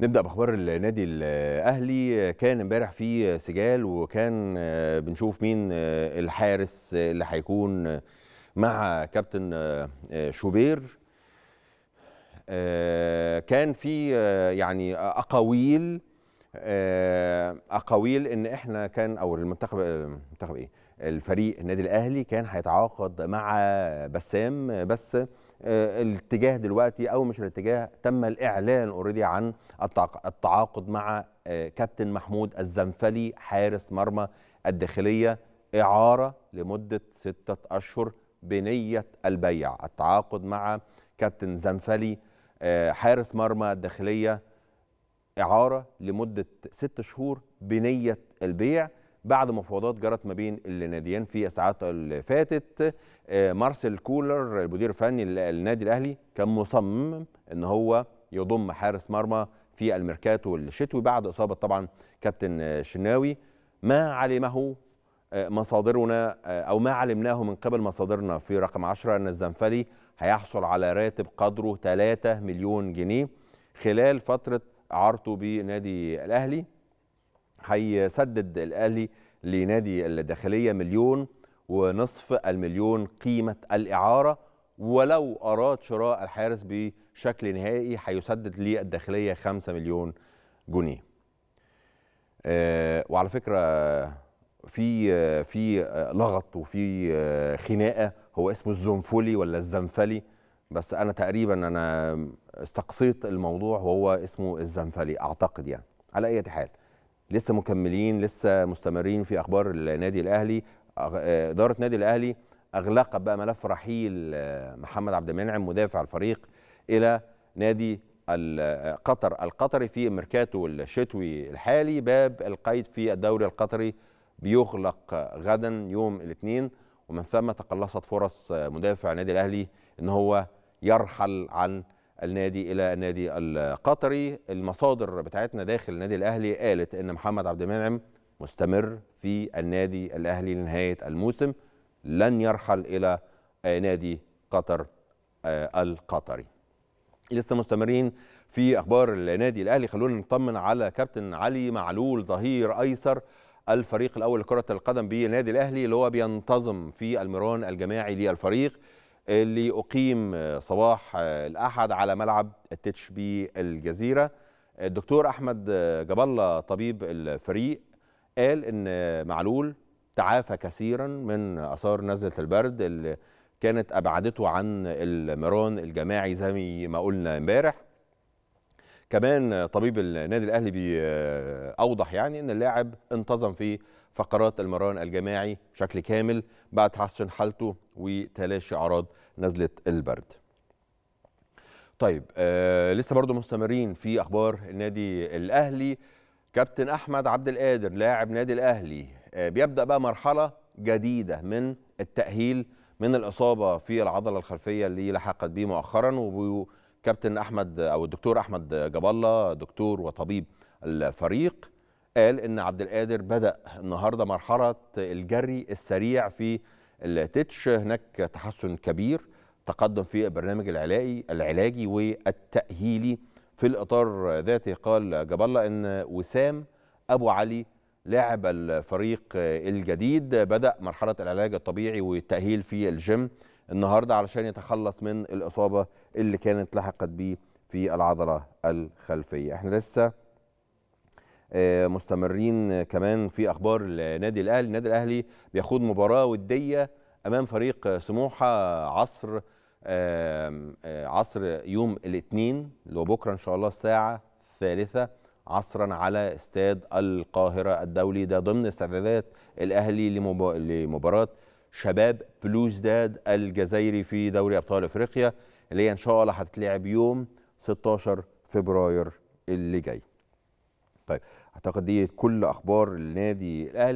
نبدا باخبار النادي الاهلي كان امبارح في سجال وكان آه، بنشوف مين آه، الحارس اللي هيكون مع كابتن آه، شوبير كان في يعني اقاويل اقاويل ان احنا كان او المنتخب المنتخب ايه الفريق النادي الاهلي كان هيتعاقد مع بسام بس آه، الاتجاه دلوقتي او مش الاتجاه تم الاعلان اوريدي عن التعاقد مع آه، كابتن محمود الزنفلي حارس مرمى الداخليه اعاره لمده سته اشهر بنيه البيع التعاقد مع كابتن زنفلي آه، حارس مرمى الداخليه اعاره لمده سته شهور بنيه البيع بعد مفاوضات جرت ما بين الناديين في الساعات اللي فاتت آه، مارسيل كولر المدير الفني للنادي الاهلي كان مصمم ان هو يضم حارس مرمى في الميركاتو الشتوي بعد اصابه طبعا كابتن شناوي ما علمه آه، مصادرنا آه، او ما علمناه من قبل مصادرنا في رقم 10 ان الزنفلي هيحصل على راتب قدره 3 مليون جنيه خلال فتره اعارته بنادي الاهلي هيسدد الاهلي لنادي الداخليه مليون ونصف المليون قيمه الاعاره ولو اراد شراء الحارس بشكل نهائي هيسدد للداخليه 5 مليون جنيه. آه، وعلى فكره في في لغط وفي آه، خناقه هو اسمه الزنفولي ولا الزنفلي بس انا تقريبا انا استقصيت الموضوع وهو اسمه الزنفلي اعتقد يعني على اي حال لسه مكملين لسه مستمرين في اخبار النادي الاهلي آه، اداره النادي الاهلي اغلقت بقى ملف رحيل آه، محمد عبد المنعم مدافع الفريق الى نادي آه، قطر القطري في ميركاتو الشتوي الحالي باب القيد في الدوري القطري بيغلق غدا يوم الاثنين ومن ثم تقلصت فرص مدافع النادي الاهلي ان هو يرحل عن النادي الى النادي القطري المصادر بتاعتنا داخل النادي الاهلي قالت ان محمد عبد المنعم مستمر في النادي الاهلي لنهايه الموسم لن يرحل الى نادي قطر آه، القطري لسه مستمرين في اخبار النادي الاهلي خلونا نطمن على كابتن علي معلول ظهير ايسر الفريق الاول لكره القدم بالنادي الاهلي اللي هو بينتظم في المران الجماعي للفريق اللي أقيم صباح الأحد على ملعب بي الجزيرة الدكتور أحمد جبلة طبيب الفريق قال إن معلول تعافى كثيرا من آثار نزلة البرد اللي كانت أبعدته عن المران الجماعي زي ما قلنا امبارح كمان طبيب النادي الأهلي بيوضح يعني إن اللاعب انتظم في فقرات المران الجماعي بشكل كامل بعد تحسن حالته وتلاشي أعراض نزلة البرد طيب آه لسه برضو مستمرين في أخبار النادي الأهلي كابتن أحمد عبد القادر لاعب نادي الأهلي آه بيبدأ بقى مرحلة جديدة من التأهيل من الإصابة في العضلة الخلفية اللي لحقت بيه مؤخرا وكابتن أحمد أو الدكتور أحمد جاب الله دكتور وطبيب الفريق قال ان عبد القادر بدا النهارده مرحله الجري السريع في التتش هناك تحسن كبير تقدم في البرنامج العلاجي العلاجي والتاهيلي في الاطار ذاته قال جاب الله ان وسام ابو علي لاعب الفريق الجديد بدا مرحله العلاج الطبيعي والتاهيل في الجيم النهارده علشان يتخلص من الاصابه اللي كانت لحقت بيه في العضله الخلفيه احنا لسه آه، مستمرين كمان في اخبار النادي الاهلي النادي الاهلي بيخوض مباراه وديه امام فريق سموحه عصر آه، عصر يوم الاثنين اللي هو بكره ان شاء الله الساعه الثالثه عصرا على استاد القاهره الدولي ده ضمن استعدادات الاهلي لمباراه شباب بلوزداد الجزائري في دوري ابطال افريقيا اللي هي ان شاء الله هتتلعب يوم 16 فبراير اللي جاي طيب اعتقد دي كل اخبار النادي الاهلي